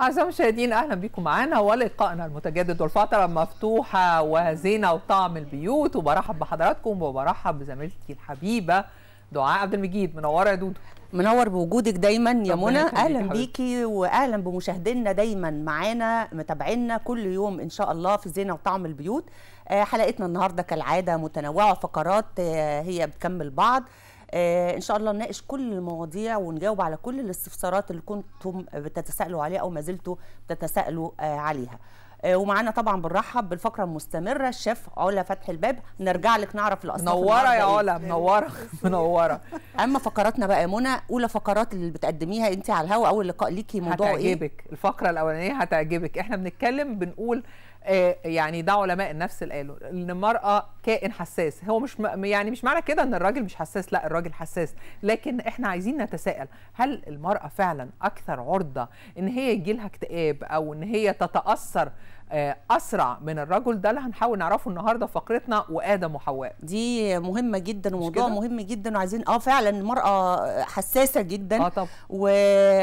أعزائي المشاهدين أهلا بكم معانا ولقائنا المتجدد والفترة مفتوحة وزينة وطعم البيوت وبرحب بحضراتكم وبرحب بزميلتي الحبيبة دعاء عبد المجيد منورة يا دودو منور بوجودك دايما يا منى اهلا بيكي واهلا بمشاهدينا دايما معانا متابعينا كل يوم ان شاء الله في زينه وطعم البيوت آه، حلقتنا النهارده كالعاده متنوعه فقرات آه، هي بتكمل بعض آه، ان شاء الله نناقش كل المواضيع ونجاوب على كل الاستفسارات اللي كنتم بتتساءلوا عليها او ما زلتوا بتتساءلوا آه، عليها آه، ومعانا طبعا بنرحب بالفقره المستمره الشيف علا فتح الباب نرجع لك نعرف الاصناف منوره يا إيه. علا منوره منوره اما فقراتنا بقى يا منى اولى فقرات اللي بتقدميها انت على الهوا اول لقاء ليكي موضوع هتعجبك. ايه هتعجبك الفقره الاولانيه هتعجبك احنا بنتكلم بنقول آه، يعني ده علماء النفس اللي قالوا ان المراه كائن حساس هو مش يعني مش معنى كده ان الراجل مش حساس لا الراجل حساس لكن احنا عايزين نتساءل هل المراه فعلا اكثر عرضه ان هي يجيلها اكتئاب او ان هي تتاثر آه، اسرع من الرجل ده اللي هنحاول نعرفه النهارده في فقرتنا وادم وحواء دي مهمه جدا وموضوع مهم جدا وعايزين اه فعلا المراه حساسه جدا اه طبعا و...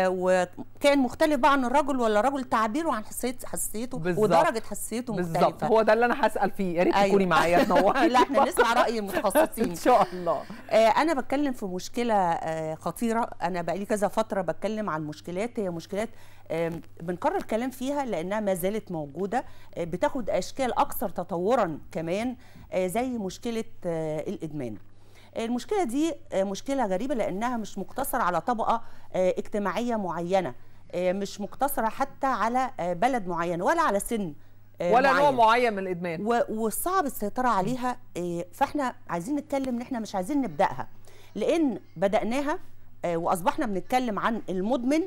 وكان مختلف بقى عن الرجل ولا الرجل تعبيره عن حسيت حسيته ودرجه حسيته مختلفه بالظبط هو ده اللي انا هسال فيه يا ريت أيوة. تكوني معايا تنوري لا احنا نسمع راي المتخصصين ان شاء الله آه انا بتكلم في مشكله آه خطيره انا بقالي كذا فتره بتكلم عن مشكلات هي مشكلات آه بنكرر كلام فيها لانها ما زالت موجوده موجوده آه، بتاخد اشكال اكثر تطورا كمان آه، زي مشكله آه، الادمان المشكله دي مشكله غريبه لانها مش مقتصره على طبقه اجتماعيه معينه مش مقتصره حتى على بلد معين ولا على سن ولا معين. نوع معين من الادمان وصعب السيطره عليها فاحنا عايزين نتكلم ان احنا مش عايزين نبداها لان بداناها واصبحنا بنتكلم عن المدمن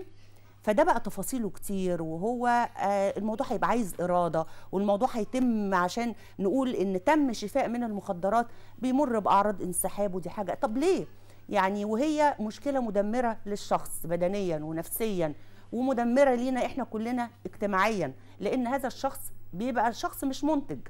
فده بقى تفاصيله كتير وهو آه، الموضوع هيبقى عايز اراده والموضوع هيتم عشان نقول ان تم شفاء من المخدرات بيمر باعراض انسحاب ودي حاجه طب ليه يعني وهي مشكله مدمره للشخص بدنيا ونفسيا ومدمره لينا احنا كلنا اجتماعيا لان هذا الشخص بيبقى شخص مش منتج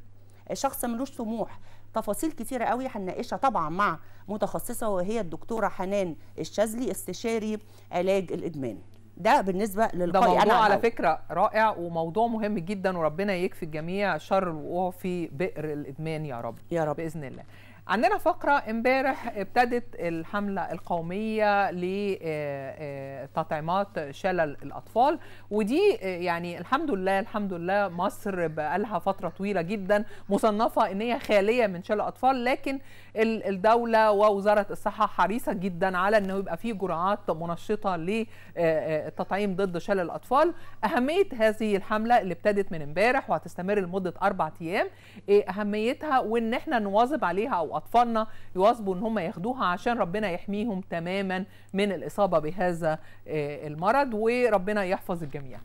شخص ملوش طموح تفاصيل كتيره قوي هنناقشها طبعا مع متخصصه وهي الدكتوره حنان الشاذلي استشاري علاج الادمان ده بالنسبه للقاء ده موضوع أنا على فكره رائع وموضوع مهم جدا وربنا يكفي الجميع شر الوقوع في بئر الادمان يا رب يا رب باذن الله عندنا فقرة امبارح ابتدت الحملة القومية لتطعيمات آه، آه، شلل الأطفال ودي آه، يعني الحمد لله الحمد لله مصر بقالها فترة طويلة جدا مصنفة إن هي خالية من شلل الأطفال لكن الدولة ووزارة الصحة حريصة جدا على إنه يبقى في جرعات منشطة للتطعيم ضد شلل الأطفال أهمية هذه الحملة اللي ابتدت من امبارح وهتستمر لمدة أربع أيام إيه أهميتها وإن احنا نواظب عليها أو اطفالنا يواظبوا ان هم ياخدوها عشان ربنا يحميهم تماما من الاصابه بهذا آه، المرض وربنا يحفظ الجميع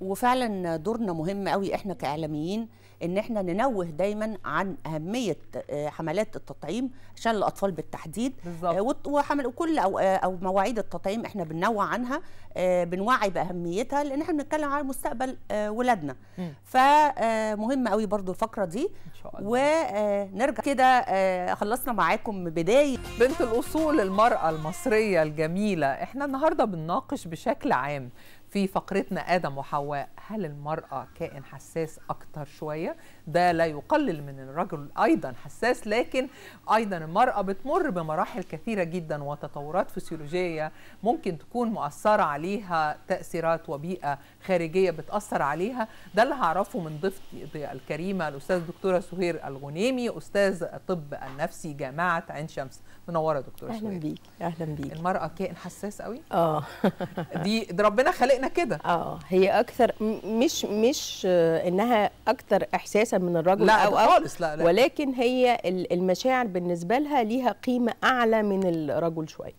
وفعلا دورنا مهم قوي احنا كاعلاميين ان احنا ننوه دايما عن اهميه آه، حملات التطعيم عشان الاطفال بالتحديد آه، بالظبط وحمل وكل او آه، او مواعيد التطعيم احنا بننوه عنها بنوعي باهميتها لان احنا بنتكلم على مستقبل ولادنا فمهم قوي برضو الفقره دي ان شاء الله ونرجع كده خلصنا معاكم بدايه بنت الاصول المراه المصريه الجميله احنا النهارده بنناقش بشكل عام في فقرتنا آدم وحواء هل المرأة كائن حساس أكتر شوية ده لا يقلل من الرجل أيضا حساس لكن أيضا المرأة بتمر بمراحل كثيرة جدا وتطورات فسيولوجية ممكن تكون مؤثرة عليها تأثيرات وبيئة خارجية بتأثر عليها ده اللي هعرفه من ضيفتي الكريمة الأستاذ دكتورة سهير الغنيمي أستاذ الطب النفسي جامعة عين شمس منورة دكتورة أهلا سهير بيك أهلا بيك المرأة كائن حساس قوي اه دي ربنا خلقنا كده اه هي أكثر مش مش انها اكثر احساسا من الرجل لا او خالص لا, لا ولكن هي المشاعر بالنسبه لها ليها قيمه اعلى من الرجل شويه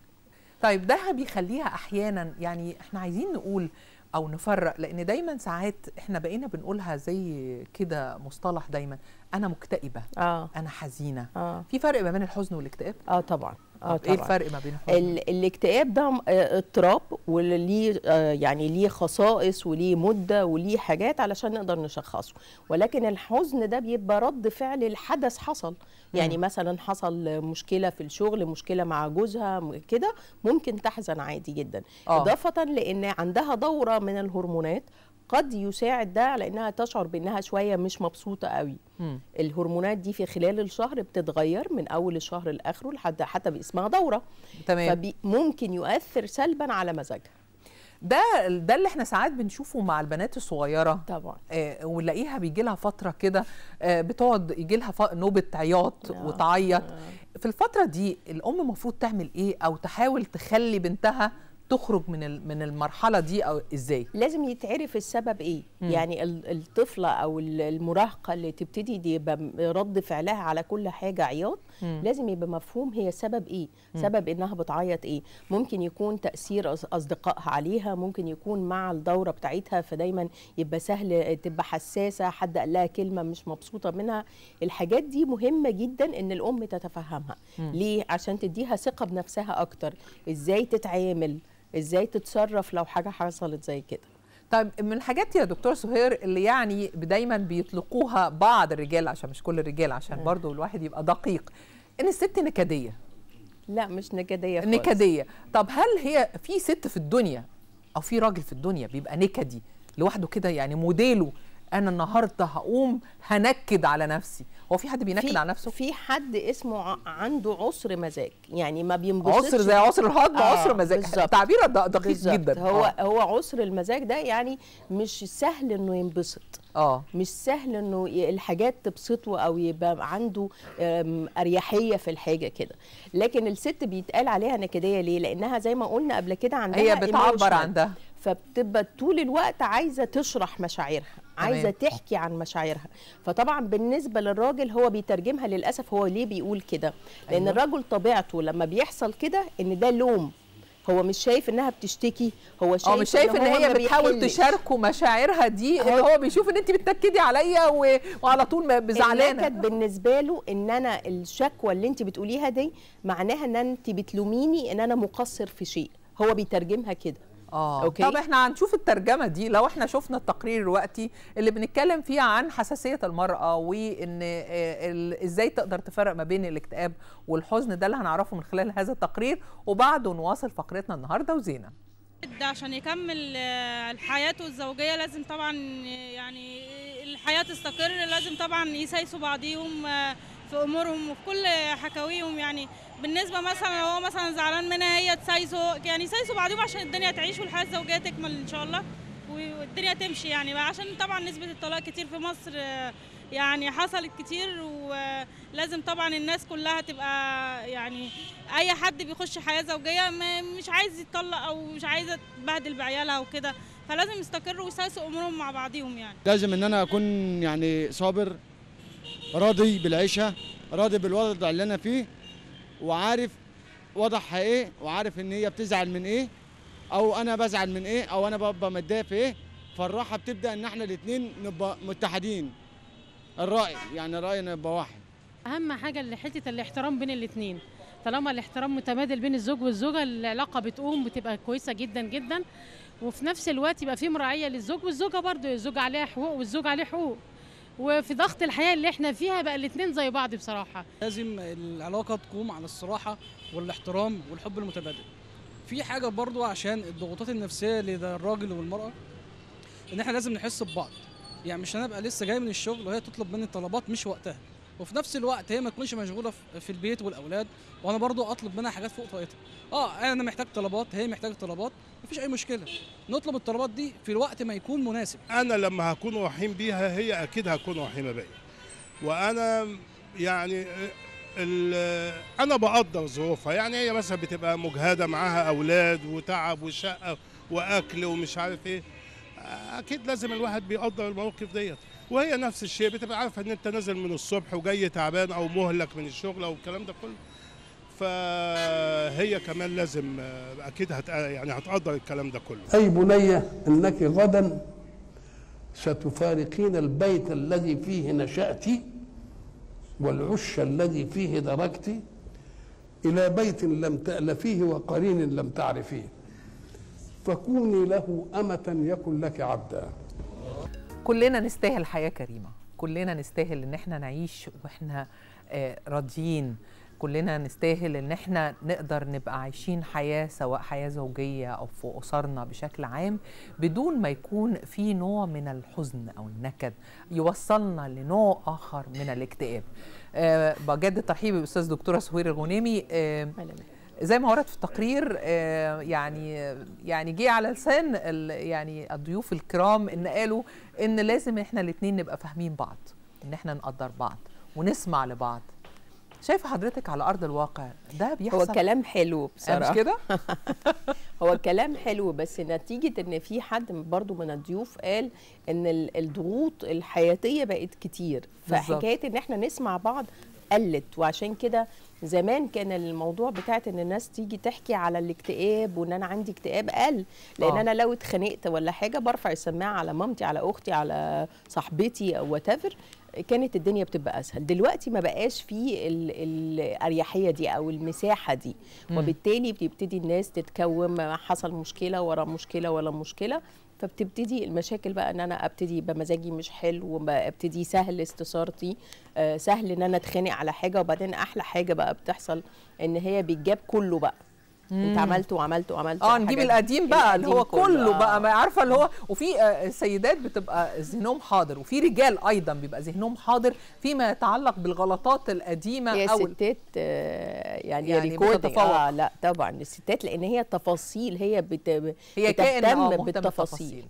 طيب ده بيخليها احيانا يعني احنا عايزين نقول او نفرق لان دايما ساعات احنا بقينا بنقولها زي كده مصطلح دايما انا مكتئبه آه. انا حزينه آه. في فرق ما بين الحزن والاكتئاب اه طبعا آه ايه الفرق ما بينهم الاكتئاب ده آه، اضطراب وليه آه، يعني ليه خصائص وليه مده وليه حاجات علشان نقدر نشخصه ولكن الحزن ده بيبقى رد فعل الحدث حصل يعني مثلا حصل مشكله في الشغل مشكله مع جوزها كده ممكن تحزن عادي جدا آه. اضافه لان عندها دوره من الهرمونات قد يساعد ده على انها تشعر بانها شويه مش مبسوطه قوي م. الهرمونات دي في خلال الشهر بتتغير من اول الشهر لاخره لحد حتى باسمها دوره تمام فممكن يؤثر سلبا على مزاجها ده ده اللي احنا ساعات بنشوفه مع البنات الصغيره طبعا آه ونلاقيها بيجي لها فتره كده آه بتقعد يجي لها نوبه عياط آه. وتعيط آه. في الفتره دي الام المفروض تعمل ايه او تحاول تخلي بنتها تخرج من من المرحله دي او ازاي لازم يتعرف السبب ايه مم. يعني الطفله او المراهقه اللي تبتدي دي رد فعلها على كل حاجه عياط مم. لازم يبقى مفهوم هي سبب ايه مم. سبب انها بتعيط ايه ممكن يكون تاثير اصدقائها عليها ممكن يكون مع الدوره بتاعتها فدايما يبقى سهل تبقى حساسه حد قال لها كلمه مش مبسوطه منها الحاجات دي مهمه جدا ان الام تتفهمها مم. ليه عشان تديها ثقه بنفسها اكتر ازاي تتعامل ازاي تتصرف لو حاجه حصلت زي كده طيب من الحاجات يا دكتور سهير اللي يعني دايما بيطلقوها بعض الرجال عشان مش كل الرجال عشان برضو الواحد يبقى دقيق ان الست نكديه لا مش نكديه خالص. نكديه طب هل هي في ست في الدنيا او في راجل في الدنيا بيبقى نكدي لوحده كده يعني موديله انا النهارده هقوم هنكد على نفسي هو في حد بينكد على نفسه في حد اسمه عنده عسر مزاج يعني ما بينبسطش عسر زي عسر الهضم آه عسر مزاج تعبير دقيق بالزبط. جدا هو آه. هو عسر المزاج ده يعني مش سهل انه ينبسط اه مش سهل انه الحاجات تبسطه او يبقى عنده اريحيه في الحاجه كده لكن الست بيتقال عليها نكديه ليه لانها زي ما قلنا قبل كده عندها هي بتعبر عندها فبتبقى طول الوقت عايزه تشرح مشاعرها عايزه تحكي عن مشاعرها فطبعا بالنسبه للراجل هو بيترجمها للاسف هو ليه بيقول كده لان أيوة. الراجل طبيعته لما بيحصل كده ان ده لوم هو مش شايف انها بتشتكي هو اه، شايف مش شايف ان, إن هي بتحاول تشاركه مشاعرها دي ان هو بيشوف ان انت بتاكدي عليا و... وعلى طول بزعلانه كانت بالنسبه له ان انا الشكوى اللي انت بتقوليها دي معناها ان انت بتلوميني ان انا مقصر في شيء هو بيترجمها كده اه أوكي. طب احنا هنشوف الترجمه دي لو احنا شفنا التقرير الوقتي اللي بنتكلم فيه عن حساسيه المراه وان آه، ازاي تقدر تفرق ما بين الاكتئاب والحزن ده اللي هنعرفه من خلال هذا التقرير وبعده نواصل فقرتنا النهارده وزينه عشان يكمل آه، حياته الزوجيه لازم طبعا يعني الحياه تستقر لازم طبعا يسايسوا بعضيهم آه، في امورهم وفي كل حكاويهم يعني بالنسبه مثلا لو هو مثلا زعلان منها هي تسايسه يعني سايسوا بعضهم عشان الدنيا تعيش والحياه الزوجيه تكمل ان شاء الله والدنيا تمشي يعني عشان طبعا نسبه الطلاق كتير في مصر يعني حصلت كتير ولازم طبعا الناس كلها تبقى يعني اي حد بيخش حياه زوجيه مش عايز يتطلق او مش عايزه تبهدل بعيالها وكده فلازم يستقروا ويسايسوا امورهم مع بعضهم يعني لازم ان انا اكون يعني صابر راضي بالعيشه راضي بالوضع اللي انا فيه وعارف وضعها ايه وعارف ان هي بتزعل من ايه او انا بزعل من ايه او انا ببقى متضايق في ايه فالراحه بتبدا ان احنا الاثنين نبقى متحدين الراي يعني راينا يبقى واحد اهم حاجه اللي حته الاحترام بين الاثنين طالما الاحترام متبادل بين الزوج والزوجه العلاقه بتقوم بتبقى كويسه جدا جدا وفي نفس الوقت يبقى في مراعيه للزوج والزوجه برضه الزوج عليها حقوق والزوج عليه حقوق وفي ضغط الحياه اللي احنا فيها بقى الاثنين زي بعض بصراحه لازم العلاقه تقوم على الصراحه والاحترام والحب المتبادل في حاجه برضو عشان الضغوطات النفسيه للراجل والمراه ان احنا لازم نحس ببعض يعني مش انا ابقى لسه جاي من الشغل وهي تطلب مني طلبات مش وقتها وفي نفس الوقت هي ما تكونش مشغوله في البيت والاولاد وانا برضو اطلب منها حاجات فوق طاقتها اه انا محتاج طلبات هي محتاجه طلبات مفيش اي مشكله نطلب الطلبات دي في الوقت ما يكون مناسب انا لما هكون رحيم بيها هي اكيد هكون رحيمه بيا وانا يعني انا بقدر ظروفها يعني هي مثلا بتبقى مجهده معاها اولاد وتعب وشقه واكل ومش عارف ايه اكيد لازم الواحد بيقدر المواقف ديت وهي نفس الشيء بتبقى عارف ان انت نازل من الصبح وجاي تعبان او مهلك من الشغل او الكلام ده كله فهي كمان لازم اكيد هت يعني هتقدر الكلام ده كله اي بنية انك غدا ستفارقين البيت الذي فيه نشأت والعش الذي فيه دركت إلى بيت لم تألفيه وقرين لم تعرفيه فكوني له أمة يكن لك عبدا كلنا نستاهل حياه كريمه كلنا نستاهل ان احنا نعيش واحنا آه، راضيين كلنا نستاهل ان احنا نقدر نبقى عايشين حياه سواء حياه زوجيه او في اسرنا بشكل عام بدون ما يكون في نوع من الحزن او النكد يوصلنا لنوع اخر من الاكتئاب. أه بجد ترحيبي بالاستاذ دكتوره سهير الغنيمي أه زي ما ورد في التقرير آه، يعني يعني جه على لسان يعني الضيوف الكرام ان قالوا ان لازم احنا الاثنين نبقى فاهمين بعض ان احنا نقدر بعض ونسمع لبعض شايفه حضرتك على ارض الواقع ده بيحصل هو كلام حلو آه، بصراحه مش كده هو كلام حلو بس نتيجه ان في حد برضو من الضيوف قال ان الضغوط الحياتيه بقت كتير فحكايه ان احنا نسمع بعض قلت وعشان كده زمان كان الموضوع بتاعت ان الناس تيجي تحكي على الاكتئاب وان انا عندي اكتئاب قل لان آه. انا لو اتخانقت ولا حاجه برفع السماعه على مامتي على اختي على صاحبتي او وات كانت الدنيا بتبقى اسهل دلوقتي ما بقاش في الاريحيه دي او المساحه دي وبالتالي بتبتدي الناس تتكوم حصل مشكله ورا مشكله ولا مشكله فبتبتدي المشاكل بقى ان انا ابتدي بمزاجي مش حلو وابتدي سهل استثارتي آه، سهل ان انا اتخانق على حاجه وبعدين احلى حاجه بقى بتحصل ان هي بيتجاب كله بقى مم. انت عملت وعملت وعملت اه نجيب القديم بقى اللي هو كله آه. بقى ما عارفه اللي هو وفي آه، سيدات بتبقى ذهنهم حاضر وفي رجال ايضا بيبقى ذهنهم حاضر فيما يتعلق بالغلطات القديمه يا او ستات آه، يعني, يعني آه، بتتفوق آه لا طبعا الستات لان هي تفاصيل هي بت... هي بتهتم بالتفاصيل, بالتفاصيل.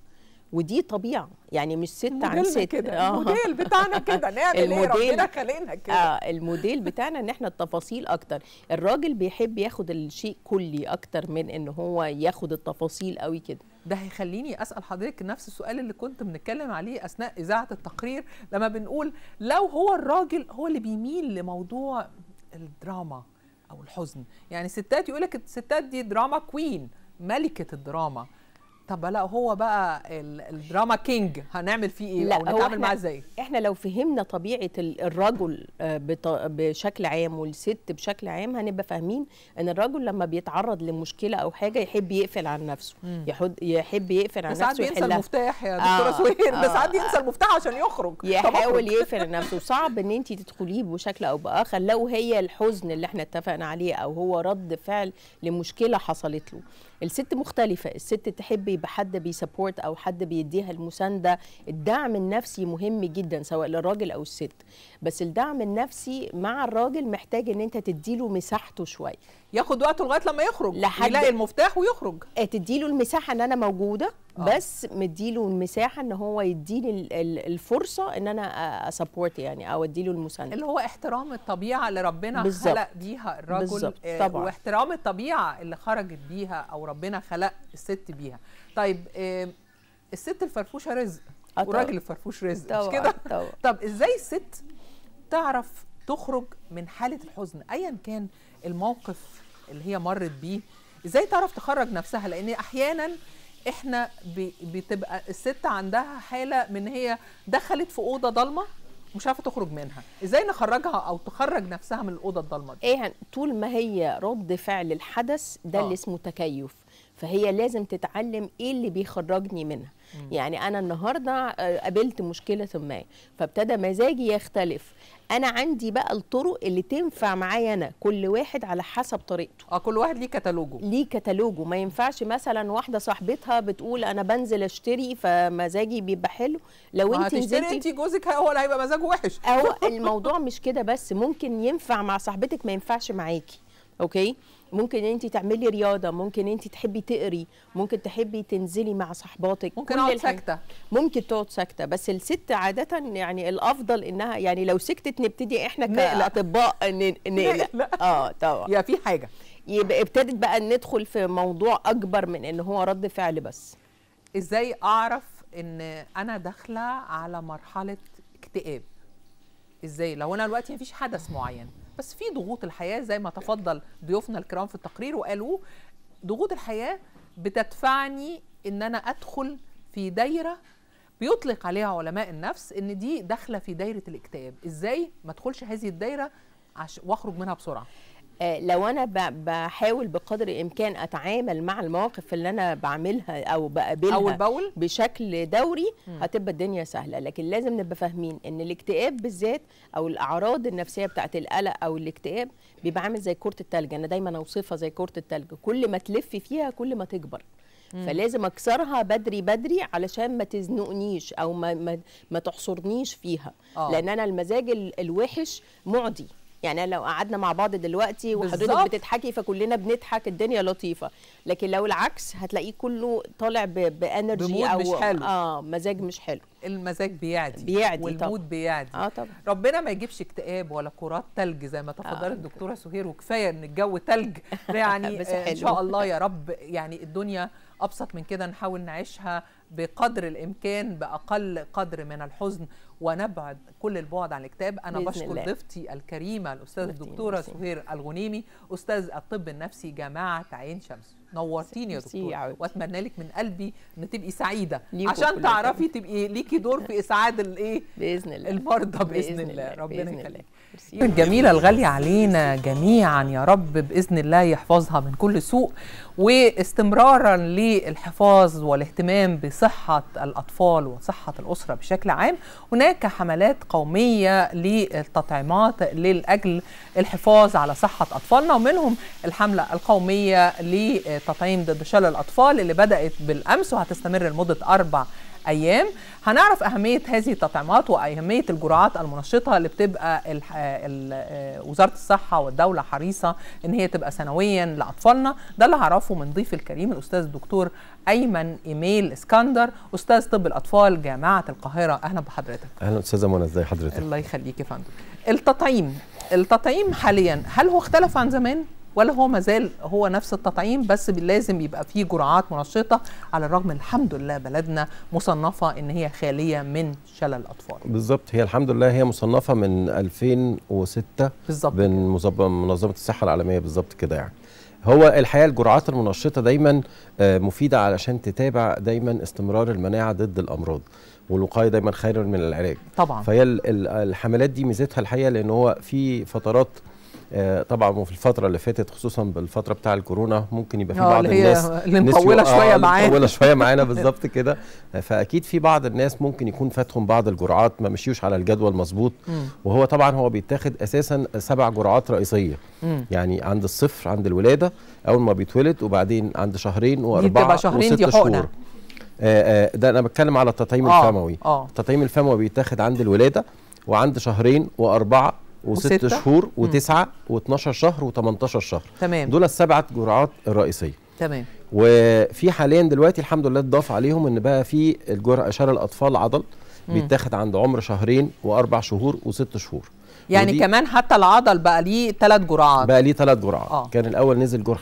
ودي طبيعه يعني مش ست عن ست كده. آه. الموديل بتاعنا كده نعمل الموديل ايه ربنا خلينا كده اه الموديل بتاعنا ان احنا التفاصيل اكتر الراجل بيحب ياخد الشيء كلي اكتر من ان هو ياخد التفاصيل قوي كده ده هيخليني اسال حضرتك نفس السؤال اللي كنت بنتكلم عليه اثناء اذاعه التقرير لما بنقول لو هو الراجل هو اللي بيميل لموضوع الدراما او الحزن يعني ستات يقولك الستات دي دراما كوين ملكه الدراما طب لا هو بقى الدراما كينج هنعمل فيه ايه لا او نتعامل معاه ازاي احنا لو فهمنا طبيعه الرجل آه، بشكل عام والست بشكل عام هنبقى فاهمين ان الرجل لما بيتعرض لمشكله او حاجه يحب يقفل عن نفسه يحب يحب يقفل عن نفسه ساعات بينسى المفتاح يا آه، دكتوره آه سوين بس ساعات بينسى آه. المفتاح عشان يخرج يحاول يقفل عن نفسه صعب ان انت تدخليه بشكل او باخر لو هي الحزن اللي احنا اتفقنا عليه او هو رد فعل لمشكله حصلت له الست مختلفه الست تحب يبقى حد بيسبورت او حد بيديها المسانده الدعم النفسي مهم جدا سواء للراجل او الست بس الدعم النفسي مع الراجل محتاج ان انت تديله مساحته شويه ياخد وقته لغايه لما يخرج لحد يلاقي المفتاح ويخرج آه، تديله المساحه ان انا موجوده آه. بس مديله المساحه ان هو يديني الفرصه ان انا اسبورت يعني او اديله المسانده اللي هو احترام الطبيعه اللي ربنا بالزبط. خلق بيها الرجل آه طبعا. واحترام الطبيعه اللي خرجت بيها او ربنا خلق الست بيها طيب آه الست الفرفوشه رزق آه، والراجل الفرفوش رزق طبعا. مش كده طب ازاي الست تعرف تخرج من حاله الحزن ايا كان الموقف اللي هي مرت بيه ازاي تعرف تخرج نفسها لان احيانا احنا بتبقى الست عندها حاله من هي دخلت في اوضه ضلمه مش عارفه تخرج منها ازاي نخرجها او تخرج نفسها من الاوضه الضلمه دي ايه يعني؟ طول ما هي رد فعل الحدث ده اللي آه. اسمه تكيف فهي لازم تتعلم ايه اللي بيخرجني منها مم. يعني انا النهارده آه، قابلت مشكله ما فابتدى مزاجي يختلف انا عندي بقى الطرق اللي تنفع معايا انا كل واحد على حسب طريقته اه كل واحد ليه كتالوجه ليه كتالوجه ما ينفعش مثلا واحده صاحبتها بتقول انا بنزل اشتري فمزاجي بيبقى حلو لو انت نزلتي انت جوزك هو اللي هيبقى مزاجه وحش هو الموضوع مش كده بس ممكن ينفع مع صاحبتك ما ينفعش معاكي اوكي ممكن انت تعملي رياضه ممكن انت تحبي تقري ممكن تحبي تنزلي مع صحباتك ممكن اقعد ساكته ممكن تقعد ساكته بس الست عاده يعني الافضل انها يعني لو سكتت نبتدي احنا كاطباء نقلق اه طبعا يا في حاجه يبقى ابتدت بقى ندخل في موضوع اكبر من ان هو رد فعل بس ازاي اعرف ان انا داخله على مرحله اكتئاب ازاي لو انا دلوقتي مفيش حدث معين بس في ضغوط الحياه زي ما تفضل ضيوفنا الكرام في التقرير وقالوا ضغوط الحياه بتدفعني ان انا ادخل في دايره بيطلق عليها علماء النفس ان دي داخله في دايره الاكتئاب ازاي ما ادخلش هذه الدايره واخرج منها بسرعه آه، لو انا بحاول بقدر الامكان اتعامل مع المواقف اللي انا بعملها او بقابلها أول البول. بشكل دوري هتبقى الدنيا سهله لكن لازم نبقى فاهمين ان الاكتئاب بالذات او الاعراض النفسيه بتاعت القلق او الاكتئاب بيبقى عامل زي كره التلج انا دايما اوصفها زي كره التلج كل ما تلف فيها كل ما تكبر فلازم اكسرها بدري بدري علشان ما تزنقنيش او ما ما, ما تحصرنيش فيها أوه. لان انا المزاج الوحش معدي يعني لو قعدنا مع بعض دلوقتي وحضرتك بتضحكي فكلنا بنضحك الدنيا لطيفه لكن لو العكس هتلاقيه كله طالع بانرجي او مش حلو. اه مزاج مش حلو المزاج بيعدي بيعدي والمود طبعا. بيعدي اه طبعا ربنا ما يجيبش اكتئاب ولا كرات تلج زي ما تفضلت آه. الدكتوره سهير وكفايه ان الجو تلج يعني ان شاء الله يا رب يعني الدنيا ابسط من كده نحاول نعيشها بقدر الامكان باقل قدر من الحزن ونبعد كل البعد عن الاكتئاب انا بشكر ضيفتي الكريمه الاستاذه الدكتوره سهير الغنيمي استاذ الطب النفسي جامعه عين شمس نورتيني يا دكتوره واتمنى لك من قلبي ان تبقي سعيده عشان تعرفي تبقى ليكي دور في اسعاد الايه باذن الله المرضى باذن, بإذن الله, الله. ربنا يخليك الجميله الغاليه علينا جميعا يا رب باذن الله يحفظها من كل سوء واستمرارا للحفاظ والاهتمام بصحه صحة الأطفال وصحة الأسرة بشكل عام هناك حملات قومية للتطعيمات لأجل الحفاظ على صحة أطفالنا ومنهم الحملة القومية لتطعيم ضد شلل الأطفال اللي بدأت بالأمس وهتستمر لمدة أربع ايام هنعرف اهميه هذه التطعيمات واهميه الجرعات المنشطه اللي بتبقى آه، وزاره الصحه والدوله حريصه ان هي تبقى سنويا لاطفالنا ده اللي هعرفه من ضيف الكريم الاستاذ الدكتور ايمن ايميل اسكندر استاذ طب الاطفال جامعه القاهره اهلا بحضرتك اهلا استاذه منى ازي حضرتك الله يخليك يا فندم التطعيم التطعيم حاليا هل هو اختلف عن زمان ولا هو مازال هو نفس التطعيم بس لازم يبقى فيه جرعات منشطه على الرغم الحمد لله بلدنا مصنفه ان هي خاليه من شلل الاطفال بالظبط هي الحمد لله هي مصنفه من 2006 بالظبط من منظمه الصحه العالميه بالظبط كده يعني هو الحقيقه الجرعات المنشطه دايما آه، مفيده علشان تتابع دايما استمرار المناعه ضد الامراض والوقايه دايما خير من العلاج طبعا فهي الحملات دي ميزتها الحقيقه لان هو في فترات آه، طبعا وفي الفتره اللي فاتت خصوصا بالفتره بتاع الكورونا ممكن يبقى في آه، بعض اللي الناس اللي مطوله آه، شويه معانا مطوله شويه معانا بالظبط كده فاكيد في بعض الناس ممكن يكون فاتهم بعض الجرعات ما مشيوش على الجدول مظبوط وهو طبعا هو بيتاخد اساسا سبع جرعات رئيسيه مم. يعني عند الصفر عند الولاده اول ما بيتولد وبعدين عند شهرين واربعه شهرين وست شهور آآ آآ ده انا بتكلم على التطعيم آه الفموي آه. التطعيم الفموي بيتاخد عند الولاده وعند شهرين واربعه وست شهور وتسعة و12 شهر و18 شهر تمام دول السبعة جرعات الرئيسية تمام وفي حاليا دلوقتي الحمد لله اتضاف عليهم ان بقى في الجرعة شلل الأطفال عضل بيتاخد عند عمر شهرين واربع شهور وست شهور يعني كمان حتى العضل بقى ليه ثلاث جرعات بقى ليه ثلاث جرعات آه. كان الاول نزل جرعه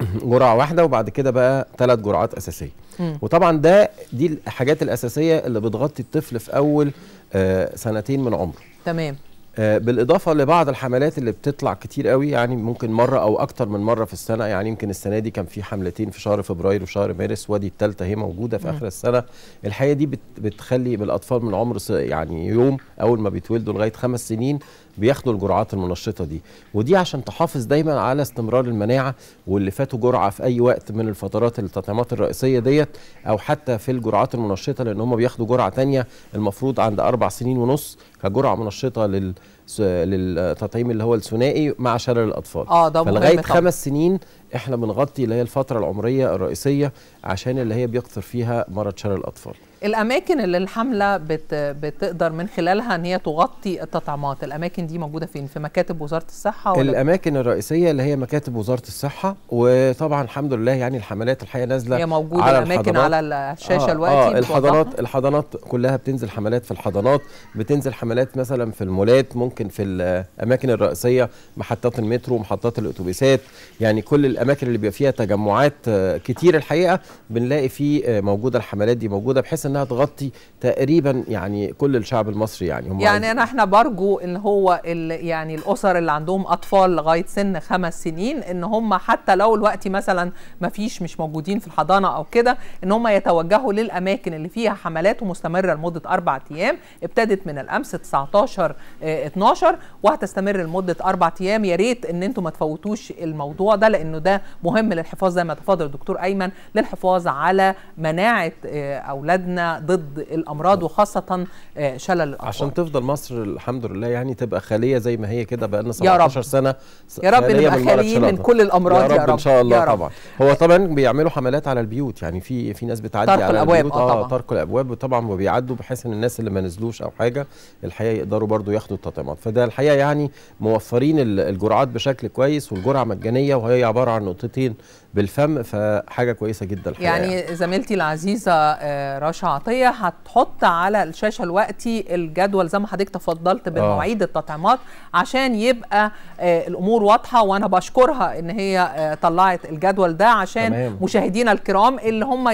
جرعه واحده وبعد كده بقى ثلاث جرعات اساسيه مم. وطبعا ده دي الحاجات الاساسيه اللي بتغطي الطفل في اول آه سنتين من عمره تمام آه، بالاضافه لبعض الحملات اللي بتطلع كتير قوي يعني ممكن مره او اكتر من مره في السنه يعني يمكن السنه دي كان في حملتين في شهر فبراير وشهر مارس وادي التالتة هي موجوده في اخر السنه الحقيقه دي بتخلي بالاطفال من عمر يعني يوم اول ما بيتولدوا لغايه خمس سنين بياخدوا الجرعات المنشطه دي ودي عشان تحافظ دايما على استمرار المناعه واللي فاتوا جرعه في اي وقت من الفترات التطعيمات الرئيسيه ديت او حتى في الجرعات المنشطه لان هم بياخدوا جرعه ثانيه المفروض عند اربع سنين ونص كجرعه منشطه لل للتطعيم اللي هو الثنائي مع شلل الاطفال اه ده فلغايه خمس سنين احنا بنغطي اللي هي الفتره العمريه الرئيسيه عشان اللي هي بيكثر فيها مرض شلل الاطفال الاماكن اللي الحمله بت... بتقدر من خلالها ان هي تغطي التطعيمات الاماكن دي موجوده فين في مكاتب وزاره الصحه ولا الاماكن الرئيسيه اللي هي مكاتب وزاره الصحه وطبعا الحمد لله يعني الحملات الحقيقه نازله هي موجوده على الاماكن على الشاشه آه الوقتي آه الحضانات الحضانات كلها بتنزل حملات في الحضانات بتنزل حملات مثلا في المولات ممكن في الاماكن الرئيسيه محطات المترو محطات الاتوبيسات يعني كل الأماكن الاماكن اللي بيبقى فيها تجمعات آه، كتير الحقيقه بنلاقي في آه، موجوده الحملات دي موجوده بحيث انها تغطي تقريبا يعني كل الشعب المصري يعني هم يعني انا احنا برجو ان هو يعني الاسر اللي عندهم اطفال لغايه سن خمس سنين ان هم حتى لو الوقت مثلا ما فيش مش موجودين في الحضانه او كده ان هم يتوجهوا للاماكن اللي فيها حملات ومستمره لمده اربع ايام ابتدت من الامس 19 12 آه، وهتستمر لمده اربع ايام يا ريت ان انتم ما تفوتوش الموضوع ده لانه ده مهم للحفاظ زي ما تفضل الدكتور ايمن للحفاظ على مناعه آه، اولادنا ضد الامراض نعم. وخاصه آه، شلل الاطفال عشان تفضل مصر الحمد لله يعني تبقى خاليه زي ما هي كده بقى لنا 17 سنه يا رب نبقى خاليين من كل الامراض يا رب, يا رب ان شاء الله طبعا هو طبعا بيعملوا حملات على البيوت يعني في في ناس بتعدي طرق على الابواب البيوت. اه, آه، طرق الابواب طبعا وبيعدوا بحيث ان الناس اللي ما نزلوش او حاجه الحقيقه يقدروا برضو ياخدوا التطعيمات فده الحقيقه يعني موفرين الجرعات بشكل كويس والجرعه مجانيه وهي عباره نقطتين بالفم فحاجه كويسه جدا الحقيقه يعني زميلتي العزيزه آه، رشا عطيه هتحط على الشاشه دلوقتي الجدول زي ما حضرتك تفضلت آه. بمواعيد التطعيمات عشان يبقى آه، الامور واضحه وانا بشكرها ان هي طلعت الجدول ده عشان تمام. مشاهدينا الكرام اللي هم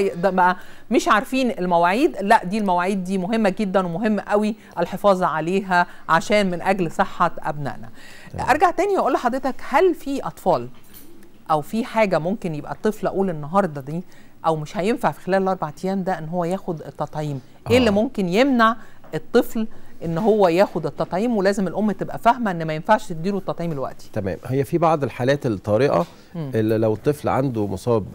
مش عارفين المواعيد لا دي المواعيد دي مهمه جدا ومهم قوي الحفاظ عليها عشان من اجل صحه ابنائنا ارجع تاني واقول لحضرتك هل في اطفال او في حاجه ممكن يبقى الطفل اقول النهارده دي او مش هينفع في خلال الاربع ايام ده ان هو ياخد التطعيم آه. ايه اللي آه. ممكن يمنع الطفل ان هو ياخد التطعيم ولازم الام تبقى فاهمه ان ما ينفعش تديله التطعيم الوقتي تمام هي في بعض الحالات الطارئه اللي لو الطفل عنده مصاب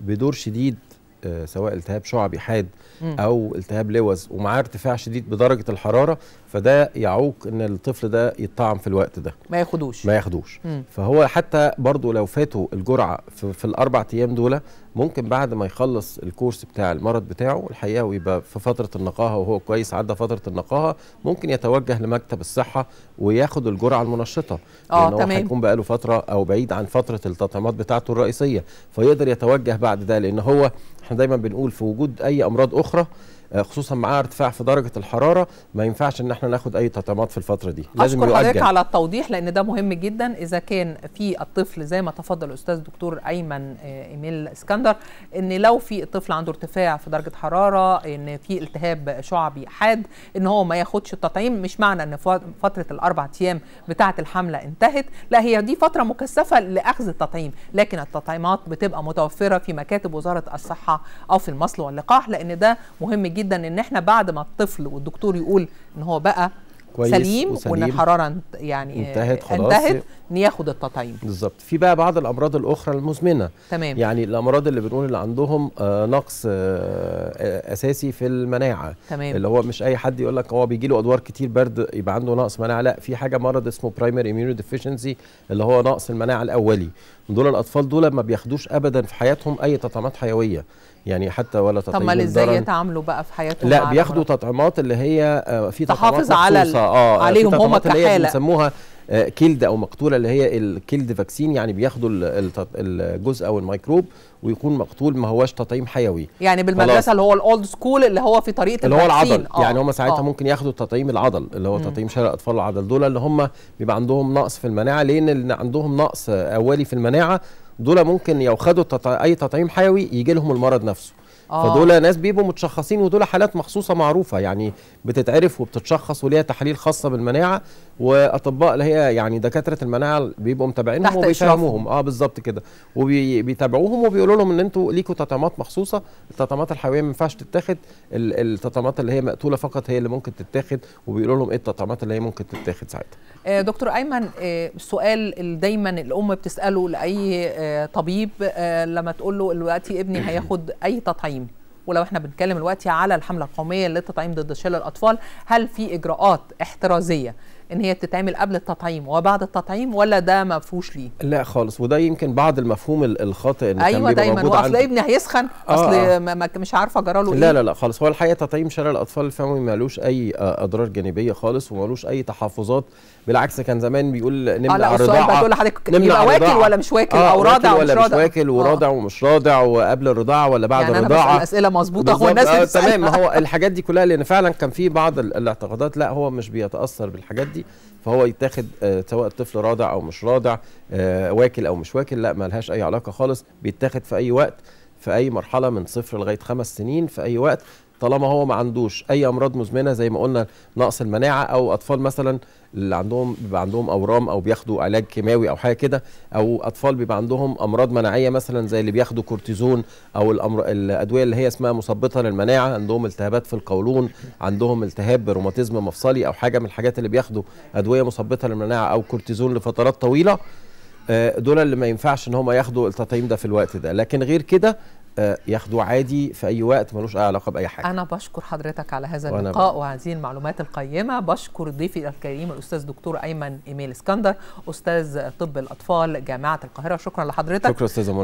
بدور شديد آه، سواء التهاب شعبي حاد او التهاب لوز ومعاه ارتفاع شديد بدرجه الحراره فده يعوق ان الطفل ده يتطعم في الوقت ده ما ياخدوش ما ياخدوش فهو حتى برضه لو فاتوا الجرعه في, في الاربع ايام دول ممكن بعد ما يخلص الكورس بتاع المرض بتاعه الحقيقه ويبقى في فتره النقاهه وهو كويس عدى فتره النقاهه ممكن يتوجه لمكتب الصحه وياخد الجرعه المنشطه اه تمام هو هيكون بقاله فتره او بعيد عن فتره التطعيمات بتاعته الرئيسيه فيقدر يتوجه بعد ده لان هو احنا دايما بنقول في وجود اي امراض اخرى آه، خصوصا مع ارتفاع في درجه الحراره ما ينفعش ان احنا ناخد اي تطعيمات في الفتره دي لازم اشكر يؤجل. حضرتك على التوضيح لان ده مهم جدا اذا كان في الطفل زي ما تفضل الاستاذ دكتور ايمن آه، ايميل اسكندر ان لو في الطفل عنده ارتفاع في درجه حراره ان في التهاب شعبي حاد ان هو ما ياخدش التطعيم مش معنى ان فتره الاربع ايام بتاعه الحمله انتهت لا هي دي فتره مكثفه لاخذ التطعيم لكن التطعيمات بتبقى متوفره في مكاتب وزاره الصحه او في المصل واللقاح لان ده مهم جدا جدا ان احنا بعد ما الطفل والدكتور يقول ان هو بقى كويس سليم وسليم وان الحراره يعني انتهت خلاص انتهت ياخد التطعيم بالظبط في بقى بعض الامراض الاخرى المزمنه تمام يعني الامراض اللي بنقول اللي عندهم آه، نقص آه، آه، اساسي في المناعه تمام اللي هو مش اي حد يقول لك هو بيجي له ادوار كتير برد يبقى عنده نقص مناعه لا في حاجه مرض اسمه برايمر اميونو ديفيشنسي اللي هو نقص المناعه الاولي دول الاطفال دول ما بياخدوش ابدا في حياتهم اي تطعيمات حيويه يعني حتى ولا تطعيم طب امال ازاي يتعاملوا بقى في حياتهم لا بياخدوا تطعيمات اللي هي في تطعيمات تحافظ على اه عليهم هم كحاله بنسموها آه، كلد او مقتوله اللي هي الكلد فاكسين يعني بياخدوا الجزء او الميكروب ويكون مقتول ما هواش تطعيم حيوي يعني بالمدرسه اللي هو الاولد سكول اللي هو في طريقه اللي هو العضل آه. يعني هم آه. ساعتها آه. ممكن ياخدوا تطعيم العضل اللي هو تطعيم شلل الاطفال العضل دول اللي هم بيبقى عندهم نقص في المناعه لان اللي عندهم نقص اولي في المناعه دول ممكن لو خدوا اي تطعيم حيوي يجي لهم المرض نفسه آه. فدول ناس بيبقوا متشخصين ودول حالات مخصوصه معروفه يعني بتتعرف وبتتشخص وليها تحاليل خاصه بالمناعه واطباء اللي هي يعني دكاتره المناعه بيبقوا متابعينهم وبيشرموهم اه بالظبط كده وبيتابعوهم وبيقولوا لهم ان انتوا ليكوا تطعيمات مخصوصه التطعيمات الحيويه ما ينفعش تتاخد التطعيمات اللي هي مقتوله فقط هي اللي ممكن تتاخد وبيقولوا لهم ايه التطعيمات اللي هي ممكن تتاخد ساعتها آه، دكتور ايمن آه، السؤال اللي دايما الام بتساله لاي آه، طبيب لما تقول له دلوقتي ابني هياخد اي تطعيم ولو احنا بنتكلم دلوقتي على الحمله القوميه للتطعيم ضد شلل الاطفال هل في اجراءات احترازيه ان هي بتتعمل قبل التطعيم وبعد التطعيم ولا ده ما فيهوش ليه لا خالص وده يمكن بعض المفهوم الخاطئ ان ايوه دايما هو اصل ابني هيسخن آه، اصل آه. مش عارفه له ايه لا لا لا خالص هو الحقيقه تطعيم شرع الاطفال الفموي مالوش اي آه، اضرار جانبيه خالص ومالوش اي تحفظات بالعكس كان زمان بيقول نمنع آه الرضاعه تقول لحضرتك نمنع واكل ولا مش واكل آه او رادع ولا مش رادع واكل ورادع آه. ومش رادع وقبل الرضاعه ولا بعد يعني الرضاعه يعني الاسئله مظبوطه هو الناس آه تمام هو الحاجات دي كلها لان فعلا كان في بعض الاعتقادات لا هو مش بيتاثر بالحاجات دي فهو يتاخد آه، سواء الطفل راضع او مش راضع آه، واكل او مش واكل لا ملهاش اي علاقه خالص بيتاخد في اي وقت في اي مرحله من صفر لغايه خمس سنين في اي وقت طالما هو ما عندوش اي امراض مزمنه زي ما قلنا نقص المناعه او اطفال مثلا اللي عندهم بيبقى عندهم اورام او بياخدوا علاج كيماوي او حاجه كده او اطفال بيبقى عندهم امراض مناعيه مثلا زي اللي بياخدوا كورتيزون او الأمر... الادويه اللي هي اسمها مثبطه للمناعه عندهم التهابات في القولون عندهم التهاب روماتيزم مفصلي او حاجه من الحاجات اللي بياخدوا ادويه مثبطه للمناعه او كورتيزون لفترات طويله آه، دول اللي ما ينفعش ان هم ياخدوا التطعيم ده في الوقت ده لكن غير كده ياخدوه عادي في اي وقت ملوش اي علاقه باي حاجه انا بشكر حضرتك على هذا اللقاء وهذه المعلومات القيمه بشكر ضيفي الكريم الاستاذ دكتور ايمن ايميل اسكندر استاذ طب الاطفال جامعه القاهره شكرا لحضرتك شكرا استاذه